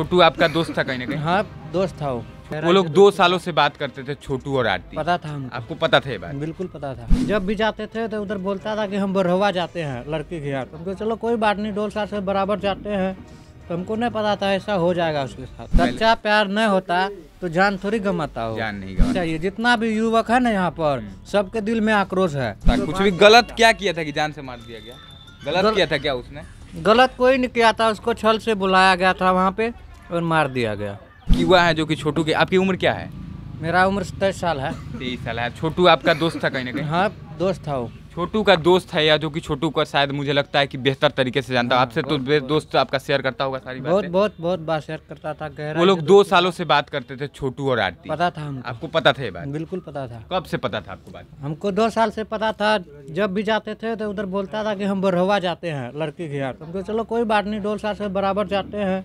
छोटू आपका दोस्त था कहीं ना कहीं हाँ दोस्त था वो वो लोग दो सालों से बात करते थे छोटू और आरती पता था हमको आपको पता था ये बात बिल्कुल पता था जब भी जाते थे तो उधर बोलता था कि हम बरहवा जाते हैं लड़के के यहाँ तो चलो कोई बात नहीं डोल साल से बराबर जाते हैं तो हमको नहीं पता था ऐसा हो जाएगा उसके साथ सच्चा प्यार नहीं होता तो जान थोड़ी गमाता हो जान नहीं गमाता चाहिए जितना भी युवक है ना यहाँ पर हम्म। सबके दिल में आक्रोश है कुछ भी गलत क्या किया था की जान से मार दिया गया गलत किया था क्या उसने गलत कोई नहीं किया था उसको छल से बुलाया गया था वहाँ पे और मार दिया गया युवा है जो कि छोटू की आपकी उम्र क्या है मेरा उम्र तेईस साल है तेईस साल है छोटू आपका दोस्त था कहीं ना कहीं हाँ दोस्त था वो छोटू का दोस्त है या जो कि छोटू का शायद मुझे लगता है कि बेहतर तरीके से जानता हूँ हाँ, आपसे तो दोस्त आपका शेयर करता होगा सारी बहुत बहुत बहुत बात शेयर करता था गहरा वो लोग दो सालों से बात करते थे छोटू और आरती पता था हमको आपको पता था ये बात बिल्कुल पता था कब से पता था आपको बात हमको दो साल से पता था जब भी जाते थे तो उधर बोलता था कि हम बरहवा जाते हैं लड़की के यहाँ तो हमको चलो कोई बात नहीं दो साल से बराबर जाते हैं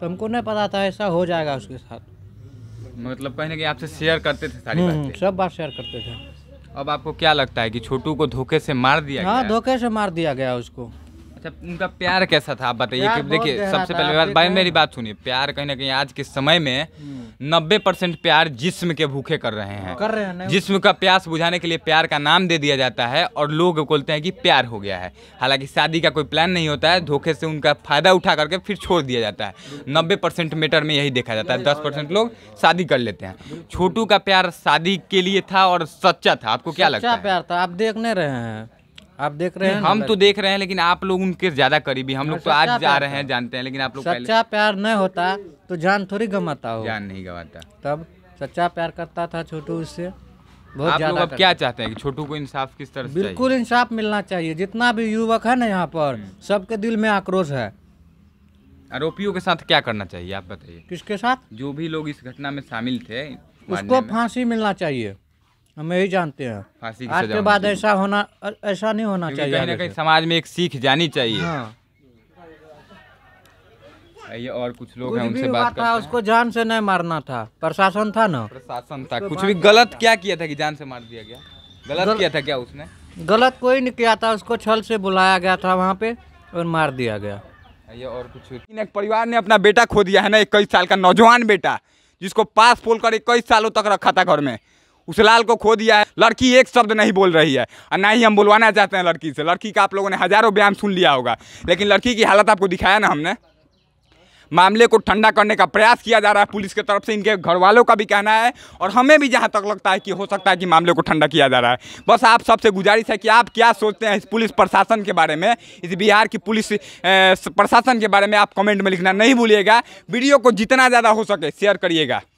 तो हमको नहीं पता था ऐसा हो जाएगा उसके साथ मतलब कहीं ना आपसे शेयर करते थे सारी हम्म, बात सब बात शेयर करते थे अब आपको क्या लगता है कि छोटू को धोखे से मार दिया हाँ धोखे से मार दिया गया उसको अच्छा उनका प्यार कैसा था आप बताइए कि देखिए सबसे पहले बात भाई मेरी बात सुनिए प्यार कहीं ना कहीं आज के समय में हम्म। नब्बे परसेंट प्यार जिस्म के भूखे कर रहे हैं कर रहे हैं जिस्म का प्यास बुझाने के लिए प्यार का नाम दे दिया जाता है और लोग बोलते हैं कि प्यार हो गया है हालांकि शादी का कोई प्लान नहीं होता है धोखे से उनका फायदा उठा करके फिर छोड़ दिया जाता है नब्बे परसेंट मीटर में यही देखा जाता है दस परसेंट लोग शादी कर लेते हैं छोटू का प्यार शादी के लिए था और सच्चा था आपको क्या लगता है प्यार था आप देख नहीं रहे हैं आप देख रहे हैं हम तो देख रहे हैं लेकिन आप लोग उनके ज्यादा करीबी हम लोग तो आज जा रहे हैं जानते हैं लेकिन आप लोग सच्चा प्यार नहीं होता तो जान थोड़ी गवाता हो जान नहीं गवाता तब सच्चा प्यार करता था छोटू उससे बहुत आप लोग अब क्या चाहते हैं कि छोटू को इंसाफ किस तरह बिल्कुल इंसाफ मिलना चाहिए जितना भी युवक है ना यहाँ पर हम्म। सबके दिल में आक्रोश है आरोपियों के साथ क्या करना चाहिए आप बताइए किसके साथ जो भी लोग इस घटना में शामिल थे उसको फांसी मिलना चाहिए हम यही जानते हैं फांसी आज के बाद ऐसा होना ऐसा नहीं होना चाहिए कहीं कहीं समाज में एक सीख जानी चाहिए हाँ। ये और कुछ लोग हैं उनसे बात था उसको जान से नहीं मारना था प्रशासन था ना प्रशासन था कुछ भी गलत क्या किया था कि जान से मार दिया गया गलत गल... किया था क्या उसने गलत कोई नहीं किया था उसको छल से बुलाया गया था वहाँ पे और मार दिया गया ये और कुछ एक परिवार ने अपना बेटा खो दिया है ना इक्कीस साल का नौजवान बेटा जिसको पास फोल कर इक्कीस सालों तक रखा था घर में उस लाल को खो दिया है लड़की एक शब्द नहीं बोल रही है और ना ही हम बुलवाना चाहते हैं लड़की से लड़की का आप लोगों ने हज़ारों बयान सुन लिया होगा लेकिन लड़की की हालत आपको दिखाया ना हमने मामले को ठंडा करने का प्रयास किया जा रहा है पुलिस की तरफ से इनके घर वालों का भी कहना है और हमें भी जहाँ तक लगता है कि हो सकता है कि मामले को ठंडा किया जा रहा है बस आप सबसे गुजारिश है कि आप क्या सोचते हैं इस पुलिस प्रशासन के बारे में इस बिहार की पुलिस प्रशासन के बारे में आप कमेंट में लिखना नहीं भूलिएगा वीडियो को जितना ज़्यादा हो सके शेयर करिएगा